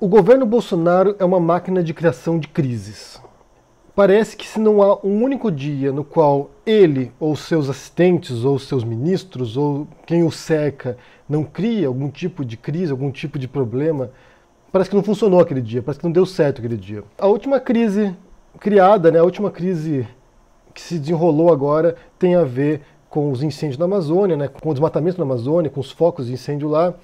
O governo Bolsonaro é uma máquina de criação de crises. Parece que se não há um único dia no qual ele ou seus assistentes ou seus ministros ou quem o cerca não cria algum tipo de crise, algum tipo de problema, parece que não funcionou aquele dia, parece que não deu certo aquele dia. A última crise criada, né, a última crise que se desenrolou agora tem a ver com os incêndios na Amazônia, né, com o desmatamento na Amazônia, com os focos de incêndio lá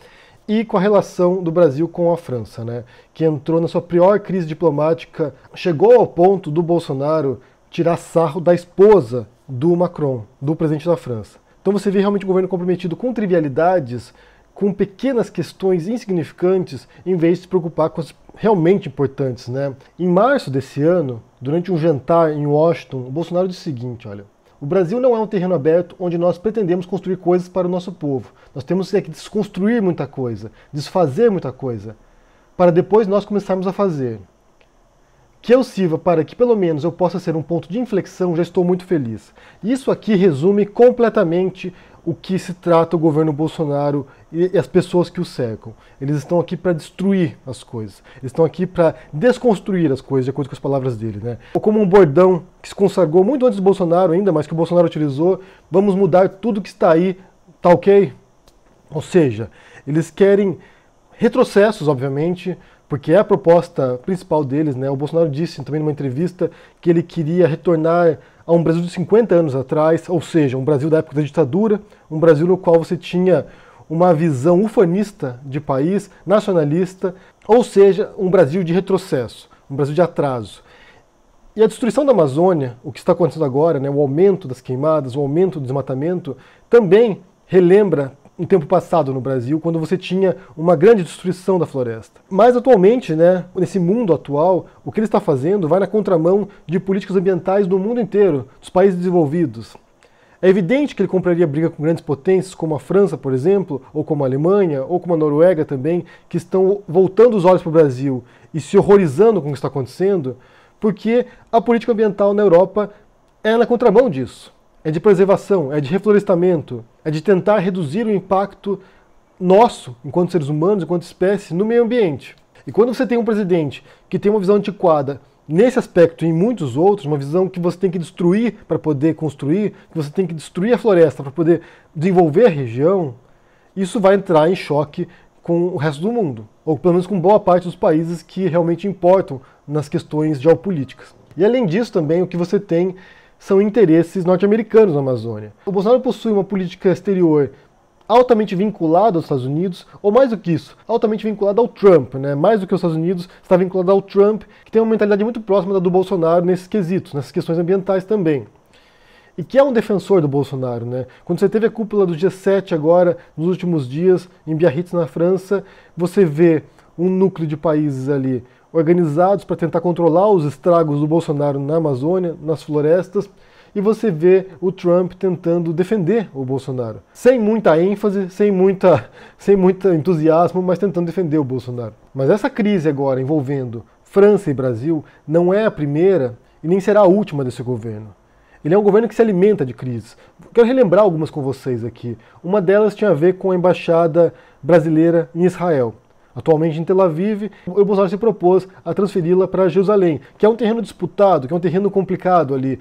e com a relação do Brasil com a França, né, que entrou na sua pior crise diplomática, chegou ao ponto do Bolsonaro tirar sarro da esposa do Macron, do presidente da França. Então você vê realmente o governo comprometido com trivialidades, com pequenas questões insignificantes, em vez de se preocupar com as realmente importantes, né? Em março desse ano, durante um jantar em Washington, o Bolsonaro disse o seguinte, olha, o Brasil não é um terreno aberto onde nós pretendemos construir coisas para o nosso povo. Nós temos que desconstruir muita coisa, desfazer muita coisa, para depois nós começarmos a fazer que eu sirva para que pelo menos eu possa ser um ponto de inflexão, já estou muito feliz. Isso aqui resume completamente o que se trata o governo Bolsonaro e as pessoas que o cercam. Eles estão aqui para destruir as coisas. Eles estão aqui para desconstruir as coisas, de acordo com as palavras dele, né? Ou como um bordão que se consagrou muito antes do Bolsonaro ainda, mas que o Bolsonaro utilizou, vamos mudar tudo que está aí, tá ok? Ou seja, eles querem retrocessos, obviamente, porque é a proposta principal deles, né? O Bolsonaro disse também numa entrevista que ele queria retornar a um Brasil de 50 anos atrás, ou seja, um Brasil da época da ditadura, um Brasil no qual você tinha uma visão ufanista de país, nacionalista, ou seja, um Brasil de retrocesso, um Brasil de atraso. E a destruição da Amazônia, o que está acontecendo agora, né, o aumento das queimadas, o aumento do desmatamento, também relembra um tempo passado no Brasil, quando você tinha uma grande destruição da floresta. Mas atualmente, né, nesse mundo atual, o que ele está fazendo vai na contramão de políticas ambientais do mundo inteiro, dos países desenvolvidos. É evidente que ele compraria briga com grandes potências como a França, por exemplo, ou como a Alemanha, ou como a Noruega também, que estão voltando os olhos para o Brasil e se horrorizando com o que está acontecendo, porque a política ambiental na Europa é na contramão disso é de preservação, é de reflorestamento, é de tentar reduzir o impacto nosso, enquanto seres humanos, enquanto espécie, no meio ambiente. E quando você tem um presidente que tem uma visão antiquada nesse aspecto e em muitos outros, uma visão que você tem que destruir para poder construir, que você tem que destruir a floresta para poder desenvolver a região, isso vai entrar em choque com o resto do mundo, ou pelo menos com boa parte dos países que realmente importam nas questões geopolíticas. E além disso também, o que você tem são interesses norte-americanos na Amazônia. O Bolsonaro possui uma política exterior altamente vinculada aos Estados Unidos, ou mais do que isso, altamente vinculada ao Trump, né? Mais do que os Estados Unidos, está vinculado ao Trump, que tem uma mentalidade muito próxima da do Bolsonaro nesses quesitos, nessas questões ambientais também. E que é um defensor do Bolsonaro, né? Quando você teve a cúpula do G7 agora, nos últimos dias, em Biarritz, na França, você vê um núcleo de países ali organizados para tentar controlar os estragos do Bolsonaro na Amazônia, nas florestas, e você vê o Trump tentando defender o Bolsonaro. Sem muita ênfase, sem, muita, sem muito entusiasmo, mas tentando defender o Bolsonaro. Mas essa crise agora envolvendo França e Brasil não é a primeira e nem será a última desse governo. Ele é um governo que se alimenta de crises. Quero relembrar algumas com vocês aqui. Uma delas tinha a ver com a embaixada brasileira em Israel atualmente em Tel Aviv, o Bolsonaro se propôs a transferi-la para Jerusalém, que é um terreno disputado, que é um terreno complicado ali.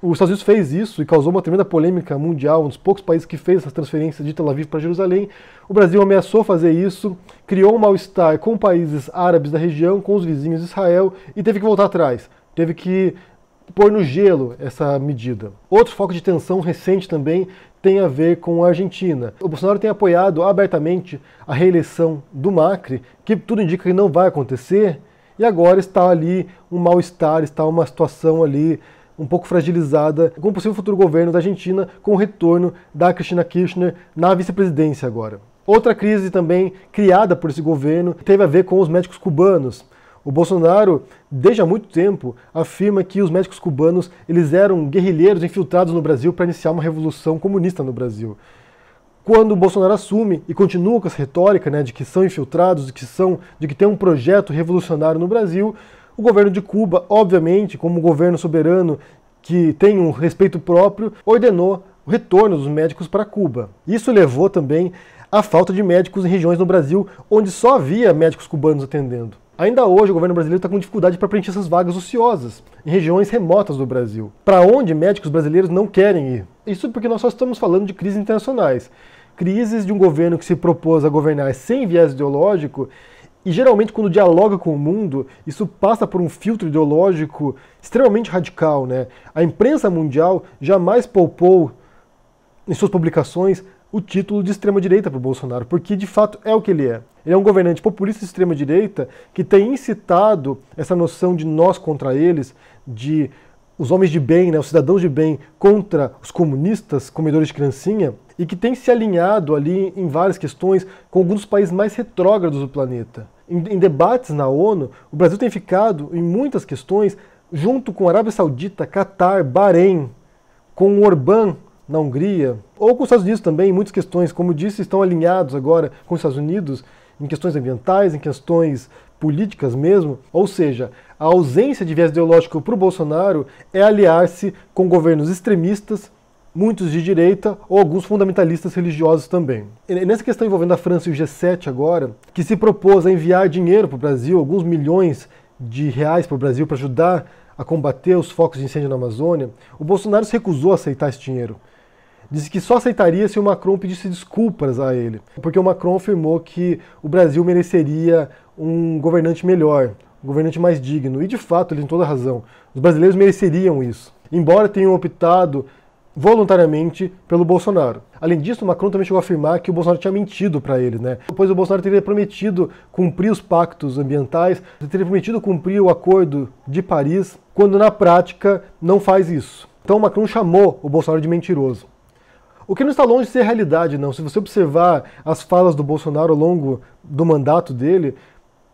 Os Estados Unidos fez isso e causou uma tremenda polêmica mundial, um dos poucos países que fez essa transferência de Tel Aviv para Jerusalém. O Brasil ameaçou fazer isso, criou um mal-estar com países árabes da região, com os vizinhos de Israel e teve que voltar atrás. Teve que pôr no gelo essa medida. Outro foco de tensão recente também tem a ver com a Argentina. O Bolsonaro tem apoiado abertamente a reeleição do Macri, que tudo indica que não vai acontecer, e agora está ali um mal-estar, está uma situação ali um pouco fragilizada com o possível futuro governo da Argentina com o retorno da Cristina Kirchner na vice-presidência agora. Outra crise também criada por esse governo teve a ver com os médicos cubanos. O Bolsonaro, desde há muito tempo, afirma que os médicos cubanos eles eram guerrilheiros infiltrados no Brasil para iniciar uma revolução comunista no Brasil. Quando o Bolsonaro assume e continua com essa retórica né, de que são infiltrados, de que são, de que tem um projeto revolucionário no Brasil, o governo de Cuba, obviamente, como governo soberano que tem um respeito próprio, ordenou o retorno dos médicos para Cuba. Isso levou também à falta de médicos em regiões no Brasil onde só havia médicos cubanos atendendo. Ainda hoje, o governo brasileiro está com dificuldade para preencher essas vagas ociosas em regiões remotas do Brasil, para onde médicos brasileiros não querem ir. Isso porque nós só estamos falando de crises internacionais, crises de um governo que se propôs a governar sem viés ideológico e geralmente quando dialoga com o mundo, isso passa por um filtro ideológico extremamente radical, né? A imprensa mundial jamais poupou em suas publicações o título de extrema-direita para o Bolsonaro, porque de fato é o que ele é. Ele é um governante populista de extrema-direita que tem incitado essa noção de nós contra eles, de os homens de bem, né, os cidadãos de bem contra os comunistas, comedores de criancinha, e que tem se alinhado ali em várias questões com alguns dos países mais retrógrados do planeta. Em, em debates na ONU, o Brasil tem ficado, em muitas questões, junto com a Arábia Saudita, Catar, Bahrein, com o Orbán, na Hungria, ou com os Estados Unidos também, em muitas questões, como disse, estão alinhados agora com os Estados Unidos em questões ambientais, em questões políticas mesmo. Ou seja, a ausência de viés ideológico para o Bolsonaro é aliar-se com governos extremistas, muitos de direita ou alguns fundamentalistas religiosos também. E nessa questão envolvendo a França e o G7 agora, que se propôs a enviar dinheiro para o Brasil, alguns milhões de reais para o Brasil para ajudar a combater os focos de incêndio na Amazônia, o Bolsonaro se recusou a aceitar esse dinheiro disse que só aceitaria se o Macron pedisse desculpas a ele, porque o Macron afirmou que o Brasil mereceria um governante melhor, um governante mais digno, e de fato ele tem toda razão. Os brasileiros mereceriam isso, embora tenham optado voluntariamente pelo Bolsonaro. Além disso, Macron também chegou a afirmar que o Bolsonaro tinha mentido para ele, né? Pois o Bolsonaro teria prometido cumprir os pactos ambientais, teria prometido cumprir o acordo de Paris, quando na prática não faz isso. Então Macron chamou o Bolsonaro de mentiroso. O que não está longe de ser realidade, não. Se você observar as falas do Bolsonaro ao longo do mandato dele,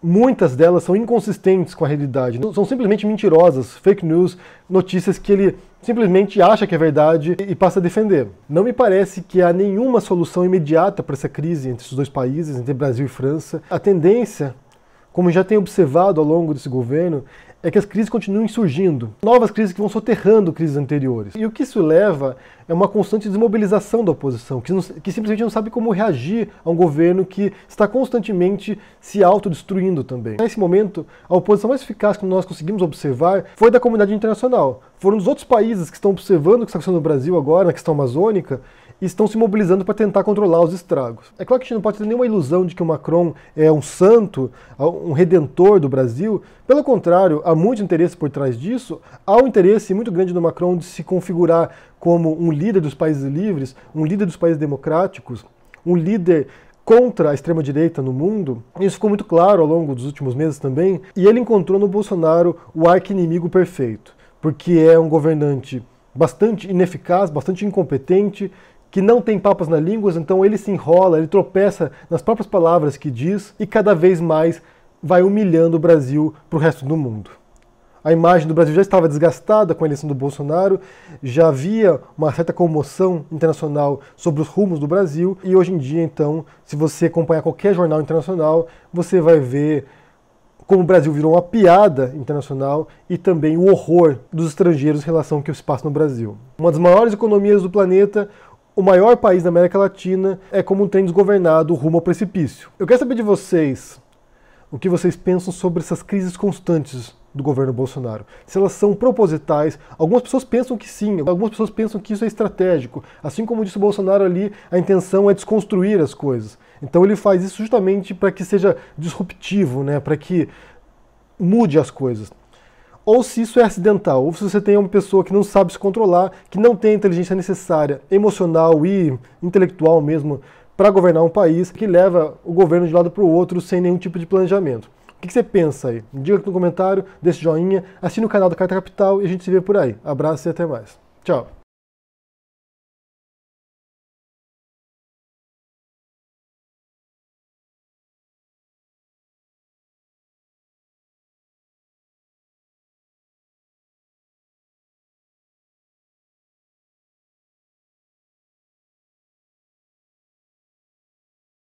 muitas delas são inconsistentes com a realidade. São simplesmente mentirosas, fake news, notícias que ele simplesmente acha que é verdade e passa a defender. Não me parece que há nenhuma solução imediata para essa crise entre os dois países, entre Brasil e França. A tendência como já tem observado ao longo desse governo, é que as crises continuam surgindo, novas crises que vão soterrando crises anteriores. E o que isso leva é uma constante desmobilização da oposição, que, não, que simplesmente não sabe como reagir a um governo que está constantemente se autodestruindo também. Nesse momento, a oposição mais eficaz que nós conseguimos observar foi da comunidade internacional. Foram os outros países que estão observando o que está acontecendo no Brasil agora, na questão amazônica, e estão se mobilizando para tentar controlar os estragos. É claro que a gente não pode ter nenhuma ilusão de que o Macron é um santo, um redentor do Brasil. Pelo contrário, há muito interesse por trás disso. Há um interesse muito grande do Macron de se configurar como um líder dos países livres, um líder dos países democráticos, um líder contra a extrema-direita no mundo. Isso ficou muito claro ao longo dos últimos meses também. E ele encontrou no Bolsonaro o arqui-inimigo perfeito, porque é um governante bastante ineficaz, bastante incompetente, que não tem papas na língua, então ele se enrola, ele tropeça nas próprias palavras que diz e cada vez mais vai humilhando o Brasil para o resto do mundo. A imagem do Brasil já estava desgastada com a eleição do Bolsonaro, já havia uma certa comoção internacional sobre os rumos do Brasil, e hoje em dia, então, se você acompanhar qualquer jornal internacional, você vai ver como o Brasil virou uma piada internacional e também o horror dos estrangeiros em relação ao que se passa no Brasil. Uma das maiores economias do planeta, o maior país da América Latina é como um trem desgovernado rumo ao precipício. Eu quero saber de vocês o que vocês pensam sobre essas crises constantes do governo Bolsonaro. Se elas são propositais, algumas pessoas pensam que sim, algumas pessoas pensam que isso é estratégico. Assim como disse o Bolsonaro ali, a intenção é desconstruir as coisas. Então ele faz isso justamente para que seja disruptivo, né, para que mude as coisas ou se isso é acidental, ou se você tem uma pessoa que não sabe se controlar, que não tem a inteligência necessária, emocional e intelectual mesmo, para governar um país, que leva o governo de um lado para o outro sem nenhum tipo de planejamento. O que você pensa aí? Diga aqui no comentário, deixe joinha, assine o canal da Carta Capital e a gente se vê por aí. Abraço e até mais. Tchau!